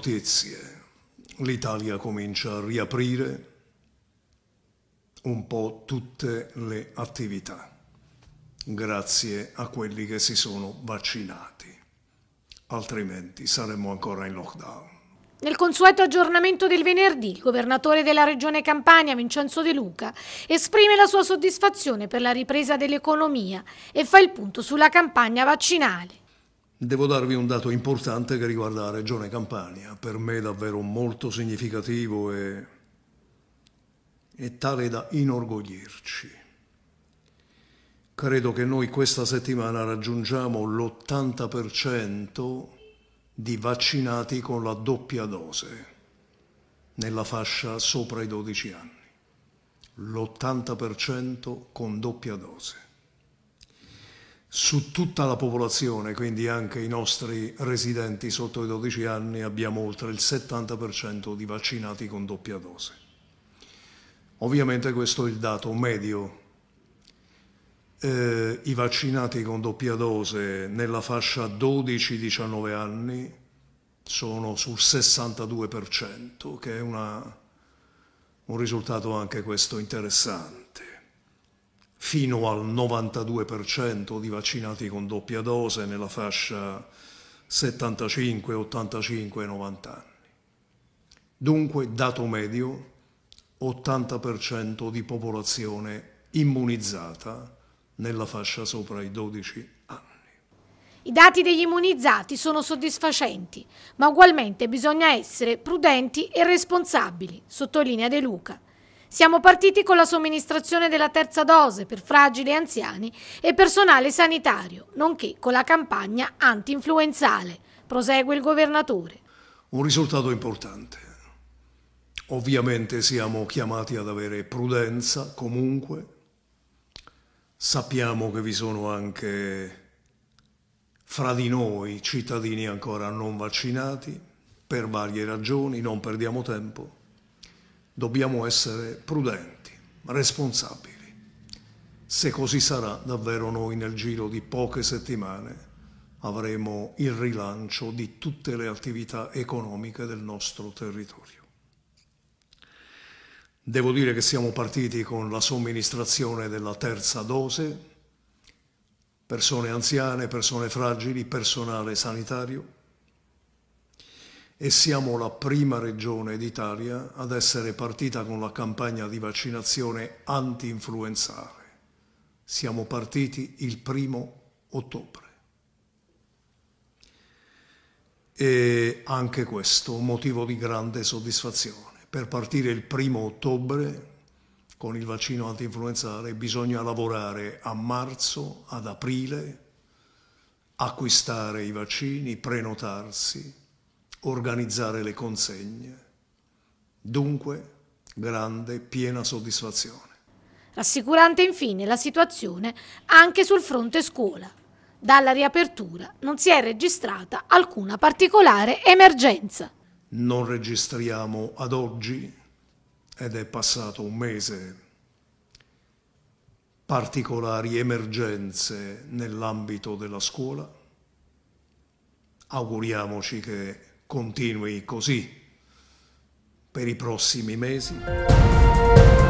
notizie. L'Italia comincia a riaprire un po' tutte le attività, grazie a quelli che si sono vaccinati, altrimenti saremmo ancora in lockdown. Nel consueto aggiornamento del venerdì, il governatore della regione Campania, Vincenzo De Luca, esprime la sua soddisfazione per la ripresa dell'economia e fa il punto sulla campagna vaccinale. Devo darvi un dato importante che riguarda la regione Campania, per me davvero molto significativo e, e, tale da inorgoglirci. Credo che noi questa settimana raggiungiamo l'80% di vaccinati con la doppia dose nella fascia sopra i 12 anni. L'80% con doppia dose su tutta la popolazione, quindi anche i nostri residenti sotto i 12 anni, abbiamo oltre il 70% di vaccinati con doppia dose. Ovviamente questo è il dato medio. Eh, I vaccinati con doppia dose nella fascia 12-19 anni sono sul 62%, che è una, un risultato anche questo interessante fino al 92% di vaccinati con doppia dose nella fascia 75, 85 90 anni. Dunque, dato medio, 80% di popolazione immunizzata nella fascia sopra i 12 anni. I dati degli immunizzati sono soddisfacenti, ma ugualmente bisogna essere prudenti e responsabili, sottolinea De Luca. Siamo partiti con la somministrazione della terza dose per fragili anziani e personale sanitario, nonché con la campagna anti-influenzale, prosegue il governatore. Un risultato importante. Ovviamente siamo chiamati ad avere prudenza comunque. Sappiamo che vi sono anche fra di noi cittadini ancora non vaccinati per varie ragioni, non perdiamo tempo dobbiamo essere prudenti, responsabili. Se così sarà, davvero noi nel giro di poche settimane avremo il rilancio di tutte le attività economiche del nostro territorio. Devo dire che siamo partiti con la somministrazione della terza dose, persone anziane, persone fragili, personale sanitario e siamo la prima regione d'Italia ad essere partita con la campagna di vaccinazione anti-influenzale. Siamo partiti il primo ottobre. E anche questo un motivo di grande soddisfazione. Per partire il primo ottobre con il vaccino anti-influenzale bisogna lavorare a marzo, ad aprile, acquistare i vaccini, prenotarsi, organizzare le consegne. Dunque, grande, piena soddisfazione. Rassicurante infine la situazione anche sul fronte scuola. Dalla riapertura non si è registrata alcuna particolare emergenza. Non registriamo ad oggi, ed è passato un mese, particolari emergenze nell'ambito della scuola. Auguriamoci che continui così per i prossimi mesi.